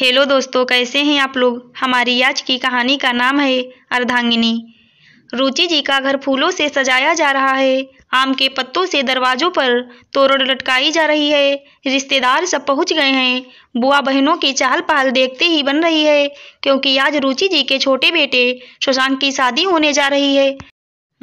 hello दोस्तों कैसे हैं आप लोग हमारी आज की कहानी का नाम है अर्धांगिनी रुचि जी का घर फूलों से सजाया जा रहा है आम के पत्तों से दरवाजों पर तोरण लटकाई जा रही है रिश्तेदार सब पहुंच गए हैं बुआ बहनों की चाल पहल देखते ही बन रही है क्योंकि आज रुचि जी के छोटे बेटे शशांक की शादी होने जा रही है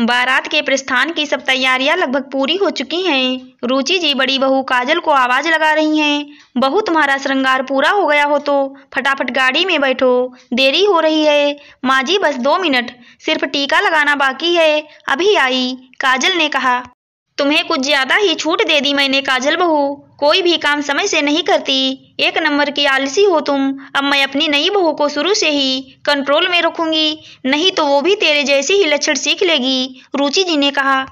बारात के प्रस्थान की सब तैयारियां लगभग पूरी हो चुकी हैं रुचि जी बड़ी बहू काजल को आवाज लगा रही हैं बहू तुम्हारा श्रृंगार पूरा हो गया हो तो फटाफट गाड़ी में बैठो देरी हो रही है माँ जी बस दो मिनट सिर्फ टीका लगाना बाकी है अभी आई काजल ने कहा तुम्हें कुछ ज्यादा ही छूट दे दी मैंने काजल बहू कोई भी काम समय से नहीं करती एक नंबर की आलसी हो तुम अब मैं अपनी नई बहू को शुरू से ही कंट्रोल में रखूंगी नहीं तो वो भी तेरे जैसे ही लक्षण सीख लेगी रुचि जी ने कहा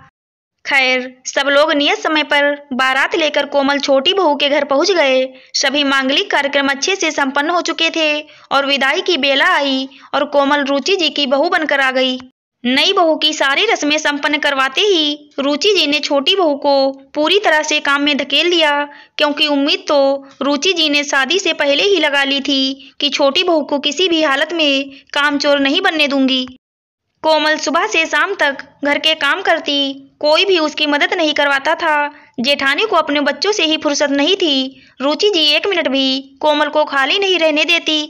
खैर सब लोग नियत समय पर बारात लेकर कोमल छोटी बहू के घर पहुंच गए सभी मांगलिक कार्यक्रम अच्छे से संपन्न हो चुके थे और विदाई की बेला आई और कोमल रुचि जी की बहू बनकर आ गई नई बहू की सारी रस्में संपन्न करवाते ही रुचि जी ने छोटी बहू को पूरी तरह से काम में धकेल दिया क्योंकि उम्मीद तो रुचि जी ने शादी से पहले ही लगा ली थी कि छोटी बहू को किसी भी हालत में कामचोर नहीं बनने दूंगी कोमल सुबह से शाम तक घर के काम करती कोई भी उसकी मदद नहीं करवाता था जेठानी को अपने बच्चों से ही फुर्सत नहीं थी रुचि जी एक मिनट भी कोमल को खाली नहीं रहने देती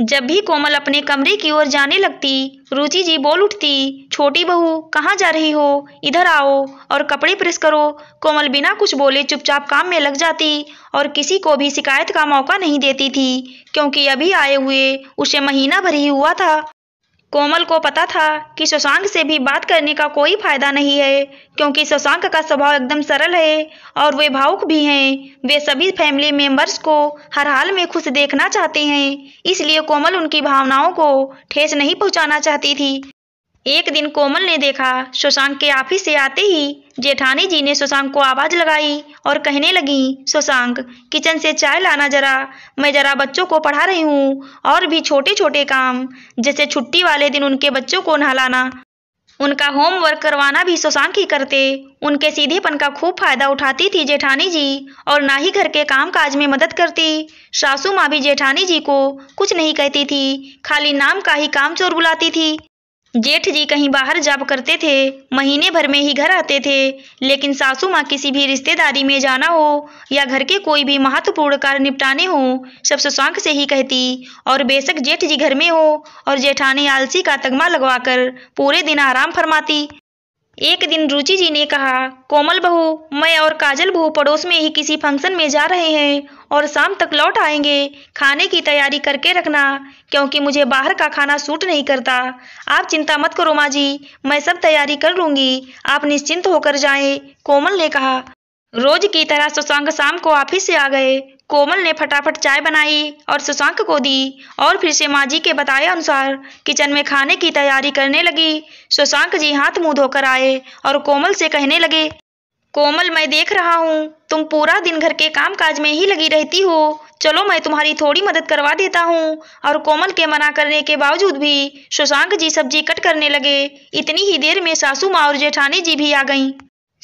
जब भी कोमल अपने कमरे की ओर जाने लगती रुचि जी बोल उठती छोटी बहू कहाँ जा रही हो इधर आओ और कपड़े प्रेस करो कोमल बिना कुछ बोले चुपचाप काम में लग जाती और किसी को भी शिकायत का मौका नहीं देती थी क्योंकि अभी आए हुए उसे महीना भर ही हुआ था कोमल को पता था कि शशांक से भी बात करने का कोई फायदा नहीं है क्योंकि शशांक का स्वभाव एकदम सरल है और वे भावुक भी हैं वे सभी फैमिली मेंबर्स को हर हाल में खुश देखना चाहते हैं इसलिए कोमल उनकी भावनाओं को ठेस नहीं पहुंचाना चाहती थी एक दिन कोमल ने देखा शशांक के ऑफिस से आते ही जेठानी जी ने शशांक को आवाज लगाई और कहने लगी शशांक किचन से चाय लाना जरा मैं जरा बच्चों को पढ़ा रही हूँ और भी छोटे छोटे काम जैसे छुट्टी वाले दिन उनके बच्चों को नहलाना उनका होमवर्क करवाना भी शशांक ही करते उनके सीधेपन का खूब फायदा उठाती थी जेठानी जी और ना ही घर के काम काज में मदद करती सासू माँ भी जेठानी जी को कुछ नहीं कहती थी खाली नाम का ही काम चोर बुलाती थी जेठ जी कहीं बाहर जाप करते थे महीने भर में ही घर आते थे लेकिन सासू माँ किसी भी रिश्तेदारी में जाना हो या घर के कोई भी महत्वपूर्ण कार्य निपटाने हो सब सुशांक से ही कहती और बेशक जेठ जी घर में हो और जेठानी आलसी का तगमा लगवाकर पूरे दिन आराम फरमाती एक दिन रुचि जी ने कहा कोमल बहू मैं और काजल बहू पड़ोस में ही किसी फंक्शन में जा रहे हैं और शाम तक लौट आएंगे खाने की तैयारी करके रखना क्योंकि मुझे बाहर का खाना सूट नहीं करता आप चिंता मत करो माँ जी मैं सब तैयारी कर लूँगी आप निश्चिंत होकर जाएं कोमल ने कहा रोज की तरह सुशांक शाम को ऑफिस से आ गए कोमल ने फटाफट चाय बनाई और सुशांक को दी और फिर से माँ जी के बताए अनुसार किचन में खाने की तैयारी करने लगी सुशांक जी हाथ मुंह धोकर आए और कोमल से कहने लगे कोमल मैं देख रहा हूँ तुम पूरा दिन घर के काम काज में ही लगी रहती हो चलो मैं तुम्हारी थोड़ी मदद करवा देता हूँ और कोमल के मना करने के बावजूद भी सुशांक जी सब्जी कट करने लगे इतनी ही देर में सासू माँ और जेठानी जी भी आ गईं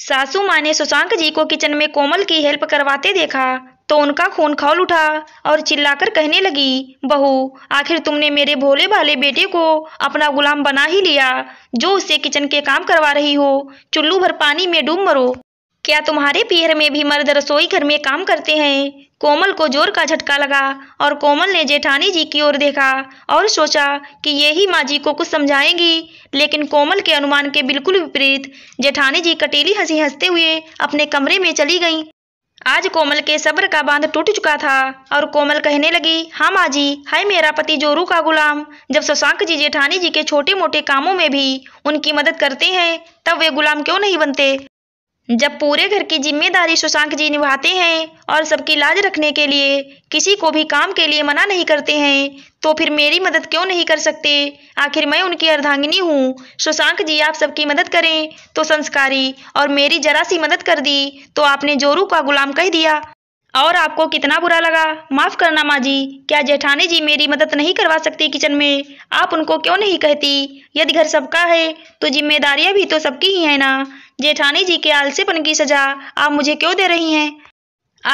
सासू माँ ने सुशांक जी को किचन में कोमल की हेल्प करवाते देखा तो उनका खून खौल उठा और चिल्लाकर कहने लगी बहू आखिर तुमने मेरे भोले भाले बेटे को अपना गुलाम बना ही लिया जो उसे किचन के काम करवा रही हो चुल्लू भर पानी में डूब मरो क्या तुम्हारे पीहर में भी मर्द रसोई घर में काम करते हैं कोमल को जोर का झटका लगा और कोमल ने जेठानी जी की ओर देखा और सोचा कि ये ही माँ जी को कुछ समझाएंगी लेकिन कोमल के अनुमान के बिल्कुल विपरीत जेठानी जी कटेली हंसी हंसते हुए अपने कमरे में चली गईं आज कोमल के सब्र का बांध टूट चुका था और कोमल कहने लगी हाँ माँ जी हाय मेरा पति जोरू का गुलाम जब शशांक जी जेठानी जी के छोटे मोटे कामों में भी उनकी मदद करते हैं तब वे गुलाम क्यों नहीं बनते जब पूरे घर की जिम्मेदारी सुशांक जी निभाते हैं और सबकी लाज रखने के लिए किसी को भी काम के लिए मना नहीं करते हैं तो फिर मेरी मदद क्यों नहीं कर सकते आखिर मैं उनकी अर्धांगिनी हूँ सुशांक जी आप सबकी मदद करें तो संस्कारी और मेरी जरा सी मदद कर दी तो आपने जोरू का गुलाम कह दिया और आपको कितना बुरा लगा माफ़ करना माँ जी क्या जेठानी जी मेरी मदद नहीं करवा सकती किचन में आप उनको क्यों नहीं कहती यदि घर सबका है तो जिम्मेदारियां भी तो सबकी ही है ना जेठानी जी के आलसीपन की सज़ा आप मुझे क्यों दे रही हैं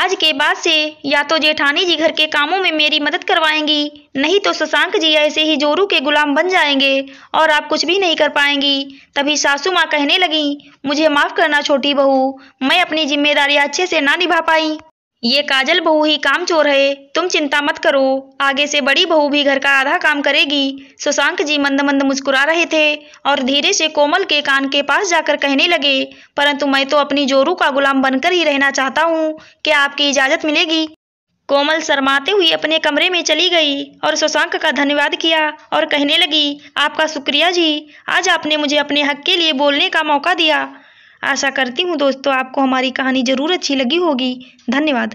आज के बाद से या तो जेठानी जी घर के कामों में मेरी मदद करवाएंगी नहीं तो शशांक जी ऐसे ही जोरू के गुलाम बन जाएंगे और आप कुछ भी नहीं कर पाएंगी तभी सासू माँ कहने लगी मुझे माफ़ करना छोटी बहू मैं अपनी जिम्मेदारी अच्छे से ना निभा पाई ये काजल बहू ही काम चोर है तुम चिंता मत करो आगे से बड़ी बहू भी घर का आधा काम करेगी सुशांक जी मंद मंद मुस्कुरा रहे थे और धीरे से कोमल के कान के पास जाकर कहने लगे परंतु मैं तो अपनी जोरू का गुलाम बनकर ही रहना चाहता हूँ क्या आपकी इजाज़त मिलेगी कोमल शर्माते हुए अपने कमरे में चली गई और शशांक का धन्यवाद किया और कहने लगी आपका शुक्रिया जी आज आपने मुझे अपने हक के लिए बोलने का मौका दिया आशा करती हूँ दोस्तों आपको हमारी कहानी ज़रूर अच्छी लगी होगी धन्यवाद